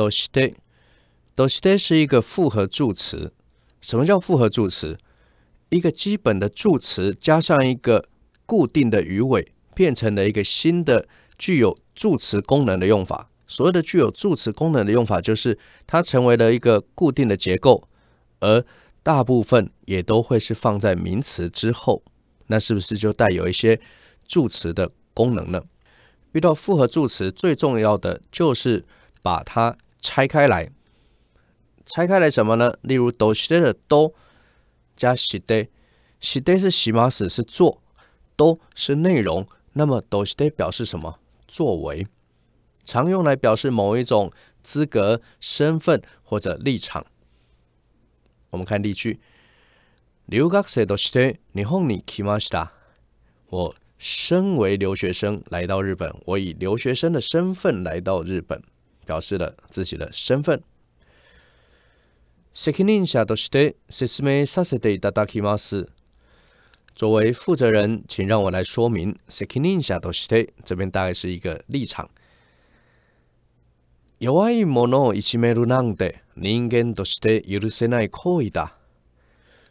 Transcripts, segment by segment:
都是 s 都是 y 是一个复合助词。什么叫复合助词？一个基本的助词加上一个固定的语尾，变成了一个新的具有助词功能的用法。所谓的具有助词功能的用法，就是它成为了一个固定的结构，而大部分也都会是放在名词之后。那是不是就带有一些助词的功能呢？遇到复合助词，最重要的就是把它。拆开来，拆开来什么呢？例如，do s h do 加 s 的，i 的 s 是喜马屎，是做，do 是内容，那么 do s h 表示什么？作为，常用来表示某一种资格、身份或者立场。我们看例句：留学生 k i m s a 我身为留学生来到日本，我以留学生的身份来到日本。表示了自己的身份。作为负责人，请让我来说明。这边大概是一个立场。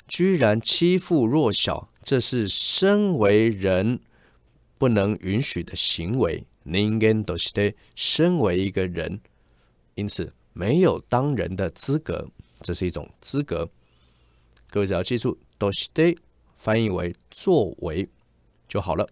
居然欺负弱小，这是身为人不能允许的行为。身为一个人。因此，没有当人的资格，这是一种资格。各位只要记住，do stay 翻译为“作为”就好了。